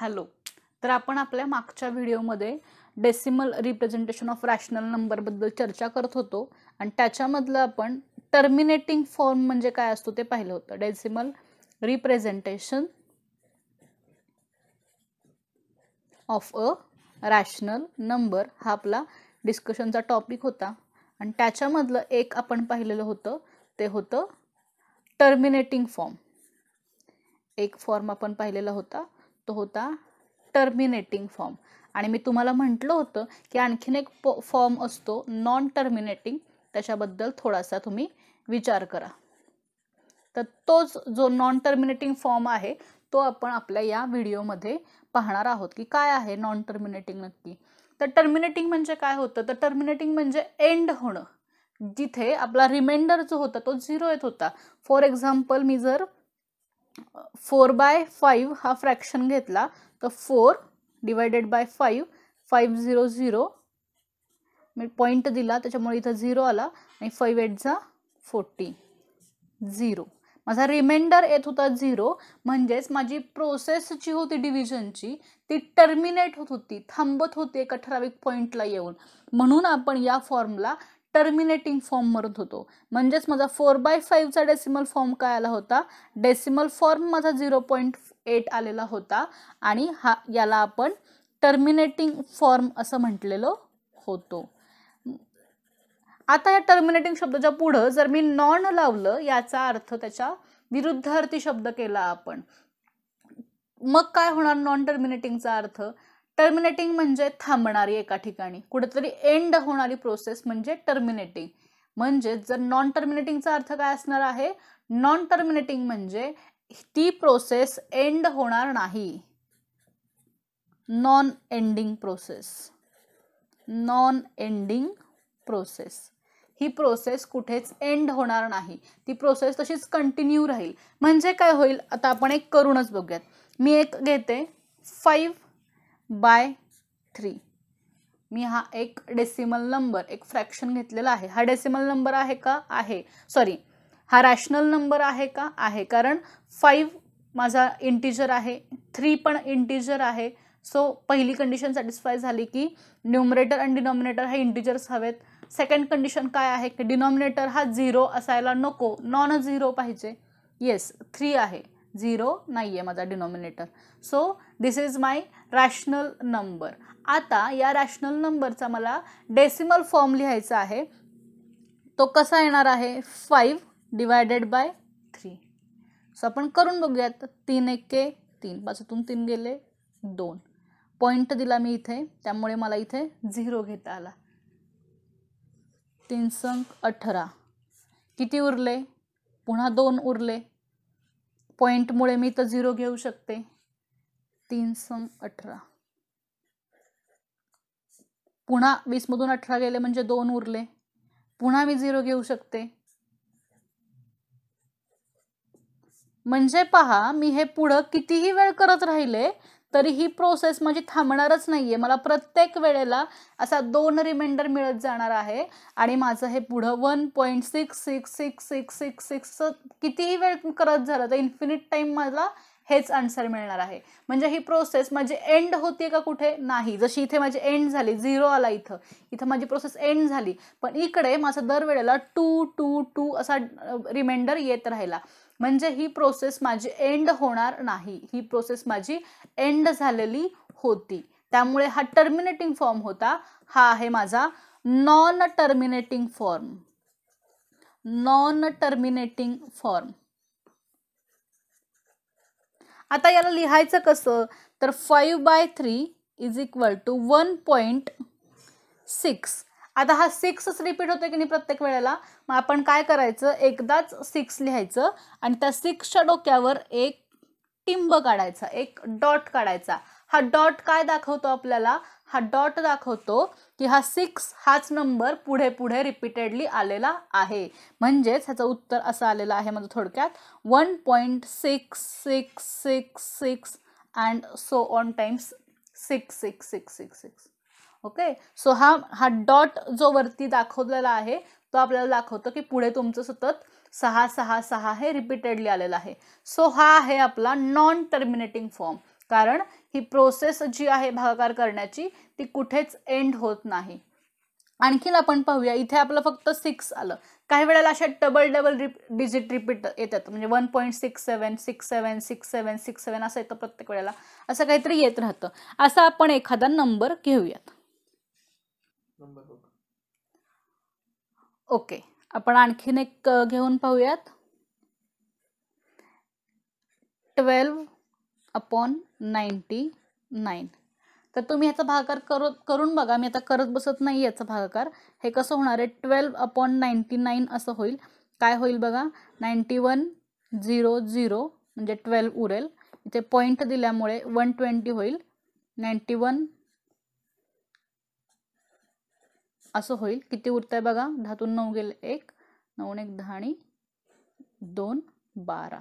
hello तर आपण आपल्या मागच्या व्हिडिओमध्ये डेसिमल रिप्रेझेंटेशन ऑफ रॅशनल नंबरबद्दल चर्चा करत होतो आणि त्याच्यामधलं आपण टर्मिनेटिंग फॉर्म म्हणजे काय असतो ते पाहिलं होतं decimal representation of a rational number हा आपला डिस्कशनचा टॉपिक होता आणि त्याच्यामधलं एक आपण पाहिलेलं होतं ते होतं टर्मिनेटिंग फॉर्म एक फॉर्म आपण पाहिलेला होता तो होता टर्मिनेटिंग फॉर्म आणि मी तुम्हाला म्हटलं होतं की आणखीन एक फॉर्म असतो नॉन टर्मिनेटिंग त्याच्याबद्दल थोडासा तुम्ही विचार करा तर तोच जो नॉन टर्मिनेटिंग फॉर्म आहे तो आपण आपल्या या व्हिडिओमध्ये पाहणार आहोत की काय आहे नॉन टर्मिनेटिंग नक्की तर टर्मिनेटिंग म्हणजे काय होतं तर टर्मिनेटिंग म्हणजे एंड होणं जिथे आपला रिमाइंडर जो होता तो झिरो येत होता फॉर एक्झाम्पल मी जर फोर बाय फाईव्ह हा फ्रॅक्शन घेतला तर four divided by five five zero zero मी पॉईंट दिला त्याच्यामुळे इथं झिरो आला आणि फाईव्ह एट झा फोर्टी झिरो माझा रिमाइंडर येत होता झिरो म्हणजेच माझी प्रोसेस जी होती डिव्हिजनची ती टर्मिनेट होत होती थांबत होती एका ठराविक पॉईंटला येऊन म्हणून आपण या फॉर्मला टर्मिनेटिंग फॉर्म मरत होतो म्हणजेच माझा फोर बाय फाईव्हचा डेसिमल फॉर्म काय आला होता डेसिमल फॉर्म माझा झिरो पॉईंट एट आलेला होता आणि हा याला आपण टर्मिनेटिंग फॉर्म असं म्हटलेलं होतो आता या टर्मिनेटिंग शब्दाच्या पुढं जर मी नॉन लावलं याचा अर्थ त्याच्या विरुद्धार्थी शब्द केला आपण मग काय होणार नॉन टर्मिनेटिंगचा अर्थ टर्मिनेटिंग म्हणजे थांबणारी एका ठिकाणी कुठेतरी एंड होणारी प्रोसेस म्हणजे टर्मिनेटिंग म्हणजे जर नॉन टर्मिनेटिंगचा अर्थ काय असणार आहे नॉन टर्मिनेटिंग म्हणजे ती प्रोसेस एंड होणार नाही non ending process non ending process ही प्रोसेस कुठेच एंड होणार नाही ती प्रोसेस तशीच कंटिन्यू राहील म्हणजे काय होईल आता आपण एक करूनच बघूयात मी एक घेते फाईव्ह बाय थ्री मी हा एक डेसिमल नंबर एक फ्रॅक्शन घेतलेला आहे हा डेसिमल नंबर आहे का आहे सॉरी हा रॅशनल नंबर आहे का आहे कारण फाईव्ह माझा इंटिजर आहे थ्री पण इंटिजर आहे सो पहिली कंडिशन सॅटिस्फाय झाली की न्युमरेटर अँड डिनॉमिनेटर हे इंटिजर्स हवेत सेकंड कंडिशन काय आहे की डिनॉमिनेटर हा झिरो असायला नको नॉन झिरो पाहिजे येस थ्री आहे झिरो नाही आहे माझा denominator so this is my rational number आता या रॅशनल नंबरचा मला डेसिमल फॉर्म लिहायचा आहे तो कसा येणार आहे five divided by three so आपण करून बघूयात तीन एके तीन पाचतून तीन गेले दोन पॉईंट दिला मी इथे त्यामुळे मला इथे झिरो घेता आला तीन संक अठरा किती उरले पुन्हा दोन उरले मुळे मी तर झिरो घेऊ शकते तीन सम अठरा पुन्हा वीसमधून अठरा गेले म्हणजे दोन उरले पुन्हा मी झिरो घेऊ शकते म्हणजे पहा मी हे पुढं कितीही वेळ करत राहिले तरी ही प्रोसेस माझी थांबणारच नाही आहे मला प्रत्येक वेळेला असा दोन रिमाइंडर मिळत जाणार आहे आणि माझं हे पुढं one point six six six six six six कितीही वेळ करत झालं तर इन्फिनिट टाइम मला हेच आन्सर मिळणार आहे म्हणजे ही प्रोसेस माझी एंड होती का कुठे नाही जशी इथे माझी एंड झाली झिरो आला इथं इथं माझी प्रोसेस एंड झाली पण इकडे माझा दरवेळेला टू टू टू असा रिमाइंडर येत राहिला म्हणजे ही प्रोसेस माझी एंड होणार नाही ही प्रोसेस माझी एंड झालेली होती त्यामुळे हा टर्मिनेटिंग फॉर्म होता हा आहे माझा non terminating form non terminating form आता याला लिहायचं कसं तर five by three is equal to one point six आता हा सिक्सच रिपीट होतो की नाही प्रत्येक वेळेला मग आपण काय करायचं एकदाच सिक्स लिहायचं आणि त्या सिक्सच्या डोक्यावर एक टिंब काढायचा एक डॉट काढायचा हा डॉट काय दाखवतो आपल्याला हा डॉट दाखवतो की हा सिक्स हाच नंबर पुढे पुढे रिपीटेडली आलेला आहे म्हणजेच ह्याचं उत्तर असं आलेलं आहे माझं थोडक्यात one point six six six six and so on times six six six six six okay so हा हा डॉट जो वरती दाखवलेला आहे तो आपल्याला दाखवतो की पुढे तुमचं सतत सहा सहा सहा हे रिपीटेडली आलेलं आहे सो हा आहे आपला नॉन टर्मिनेटिंग फॉर्म कारण ही प्रोसेस जी आहे भागाकार करण्याची ती कुठेच एंड होत नाही आणखीन आपण पाहूया इथे आपलं फक्त सिक्स आलं काही वेळेला अशा double double rep digit repeat येतात म्हणजे one point six seven six seven six seven six seven असं येतं प्रत्येक वेळेला असं काहीतरी येत राहतं असं आपण एखादा नंबर घेऊयात ओके आपण आणखीन एक घेऊन पाहूयात ट्वेल्व अपॉन नाईन्टी नाईन तर तुम्ही ह्याचा भागाकार करू करून बघा मी आता करत बसत नाही याचा भागाकार हे कसं होणार आहे ट्वेल्व अपॉन नाईन्टी नाईन असं होईल काय होईल बघा नाईन्टी वन झिरो झिरो म्हणजे ट्वेल्व उरेल इथे पॉईंट दिल्यामुळे वन ट्वेंटी होईल नाईन्टी वन असं होईल किती आहे बघा दहातून नऊ गेले एक नऊ एक दहा आणि दोन बारा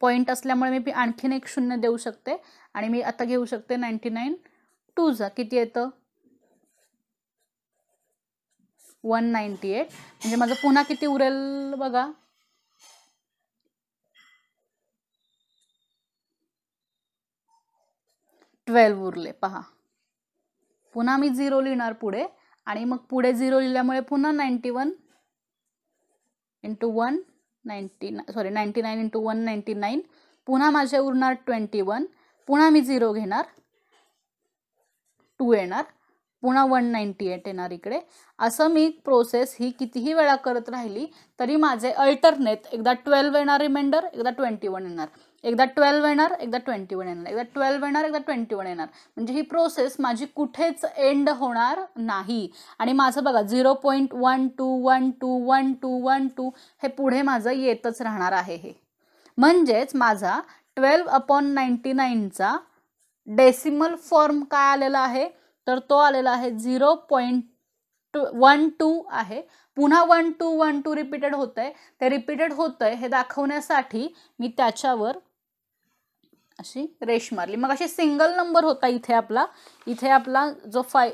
पॉईंट असल्यामुळे मी आणखीन एक शून्य देऊ शकते आणि मी आता घेऊ शकते नाईन्टी नाईन टू जा किती येतं वन नाईन्टी एट म्हणजे माझं पुन्हा किती उरेल बघा ट्वेल्व उरले पहा पुन्हा मी झिरो लिहिणार पुढे आणि मग पुढे झिरो लिहिल्यामुळे पुन्हा ninety one into one ninety ना sorry ninety nine into one ninety nine पुन्हा माझे उरणार ट्वेंटी वन पुन्हा मी झिरो घेणार टू येणार पुन्हा वन नाईन्टी एट येणार इकडे असं मी प्रोसेस ही कितीही वेळा करत राहिली तरी माझे अल्टरनेट एकदा ट्वेल्व येणार रिमाइंडर एकदा ट्वेंटी वन येणार एकदा ट्वेल्व येणार एकदा ट्वेंटी वन येणार एकदा ट्वेल्व येणार एकदा ट्वेंटी वन येणार म्हणजे ही प्रोसेस माझी कुठेच एंड होणार नाही आणि माझं बघा zero point one two one two one two one two हे पुढे माझं येतच राहणार आहे हे म्हणजेच माझा ट्वेल्व अपॉन नाईन्टी नाईनचा डेसिमल फॉर्म काय आलेला आहे तर तो आलेला आहे zero point two one two आहे पुन्हा one two one two repeated होत आहे ते रिपीटेड होतं आहे हे दाखवण्यासाठी मी त्याच्यावर अशी रेश मारली मग असे सिंगल नंबर होता इथे आपला इथे आपला जो फाय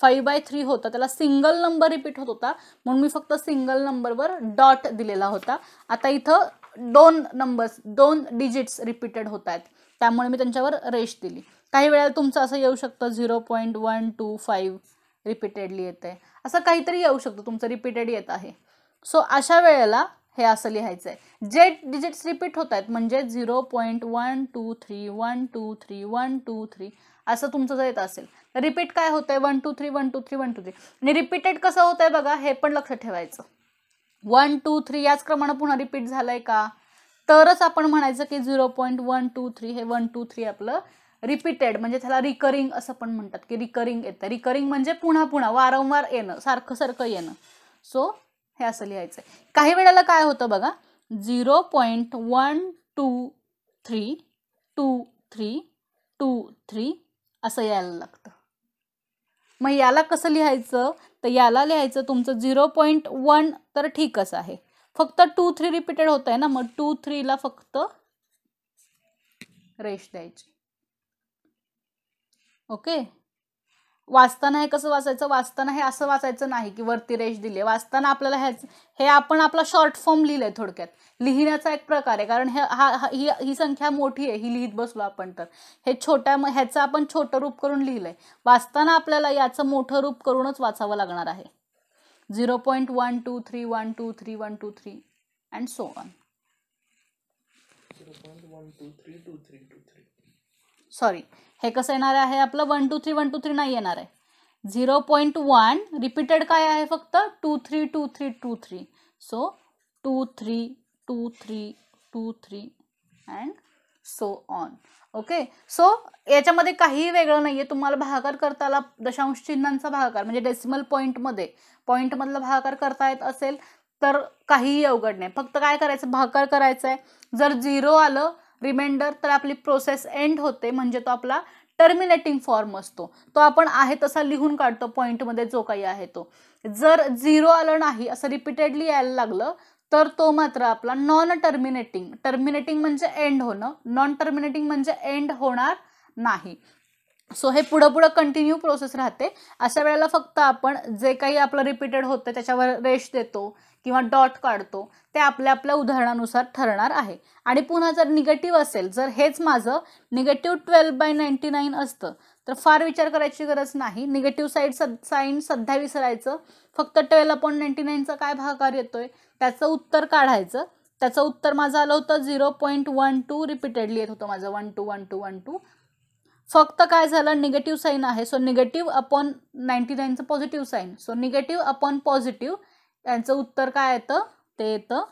फाईव्ह बाय थ्री होता त्याला सिंगल नंबर रिपीट होत होता म्हणून मी फक्त सिंगल नंबरवर डॉट दिलेला होता आता इथं दोन नंबर्स दोन डिजिट्स रिपीटेड होत आहेत त्यामुळे मी त्यांच्यावर रेश दिली काही वेळेला तुमचं असं येऊ शकतं zero point one two five repeatedly येत आहे असं काहीतरी येऊ शकतं तुमचं रिपीटेड येत आहे सो अशा वेळेला हे असं लिहायचं आहे जे डिजिट्स रिपीट होत आहेत म्हणजे zero point one two three one two three one two three असं तुमचं जर येत असेल तर रिपीट काय होतं आहे one two three one two three one two three आणि रिपीटेड कसं होत आहे बघा हे पण लक्षात ठेवायचं वन टू थ्री याच क्रमानं पुन्हा रिपीट झालं आहे का तरच आपण म्हणायचं की zero point one two three हे वन टू थ्री आपलं रिपीटेड म्हणजे त्याला रिकरिंग असं पण म्हणतात की रिकरिंग येतं रिकरिंग म्हणजे पुन्हा पुन्हा वारंवार येणं सारखं सारखं येणं सो हे असं लिहायचं आहे काही वेळेला काय होतं बघा zero point one two three two three two three असं यायला लागतं मग याला कसं लिहायचं तर याला लिहायचं तुमचं झिरो पॉईंट वन तर ठीकच आहे फक्त टू थ्री रिपीटेड होत आहे ना मग टू थ्रीला फक्त रेश द्यायची ओके वाचताना हे कसं वाचायचं वाचताना हे असं वाचायचं नाही की वरती रेष दिली वाचताना आपल्याला ह्याच हे आपण आपला शॉर्ट फॉर्म लिहिलंय थोडक्यात लिहिण्याचा एक प्रकार आहे कारण हे हा ही ही संख्या मोठी आहे ही लिहित बसलो आपण तर हे छोट्या ह्याचं आपण छोटं रूप करून लिहिलंय वाचताना आपल्याला याचं मोठं रूप करूनच वाचावं लागणार आहे zero point one two three one two three one two three and so on sorry हे कसं येणार आहे आपलं one two three one two three नाही येणार आहे झिरो पॉईंट वन रिपीटेड काय आहे फक्त two three two three two three so two three two three two three and so on okay so याच्यामध्ये काहीही वेगळं नाही आहे तुम्हाला भागाकार करताना दशांश चिन्हांचा भागाकार म्हणजे डेसिमल पॉईंटमध्ये पॉईंटमधला भागाकार करता येत असेल तर काहीही अवघड नाही फक्त काय करायचं भागाकार करायचं आहे जर झिरो आलं रिमाइंडर तर आपली प्रोसेस एंड होते म्हणजे तो आपला टर्मिनेटिंग फॉर्म असतो तो आपण आहे तसा लिहून काढतो पॉईंटमध्ये जो काही आहे तो जर झिरो आलं नाही असं रिपीटेडली यायला लागलं तर तो मात्र आपला नॉन टर्मिनेटिंग टर्मिनेटिंग म्हणजे एंड होणं नॉन टर्मिनेटिंग म्हणजे एंड होणार नाही सो हे पुढं पुढं कंटिन्यू प्रोसेस राहते अशा वेळेला फक्त आपण जे काही आपलं रिपीटेड होतं त्याच्यावर रेश देतो किंवा डॉट काढतो ते आपल्या आपल्या उदाहरणानुसार ठरणार आहे आणि पुन्हा जर निगेटिव्ह असेल जर हेच माझं negative twelve by ninety nine असतं तर फार विचार करायची गरज नाही निगेटिव्ह साईड सद साईन सध्या विसरायचं फक्त ट्वेल्व अपॉन नाईन्टी नाईनचा काय भागाकार येतोय त्याचं उत्तर काढायचं त्याचं उत्तर माझं आलं होतं zero point one two repeatedly येत होतं माझं one two one two one two फक्त काय झालं निगेटिव्ह साईन आहे सो निगेटिव्ह अपॉन नाईन्टी नाईनचं positive sign so negative upon positive यांचं उत्तर काय येतं ते येतं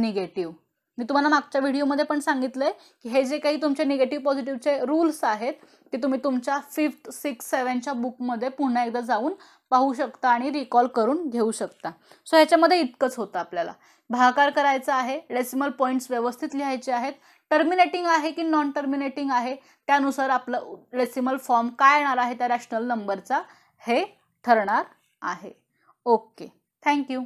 निगेटिव्ह मी तुम्हाला मागच्या व्हिडिओमध्ये पण सांगितलंय की हे जे काही तुमचे निगेटिव्ह पॉझिटिव्हचे रूल्स आहेत ते तुम्ही तुमच्या फिफ्थ सिक्स सेवनच्या बुकमध्ये पुन्हा एकदा जाऊन पाहू शकता आणि रिकॉल करून घेऊ शकता सो ह्याच्यामध्ये इतकंच होतं आपल्याला भाकार करायचा आहे डेसिमल पॉईंट्स व्यवस्थित लिहायचे आहेत टर्मिनेटिंग आहे की नॉन टर्मिनेटिंग आहे त्यानुसार आपलं डेसिमल फॉर्म काय येणार आहे त्या रॅशनल नंबरचा हे ठरणार आहे ओके थँक्यू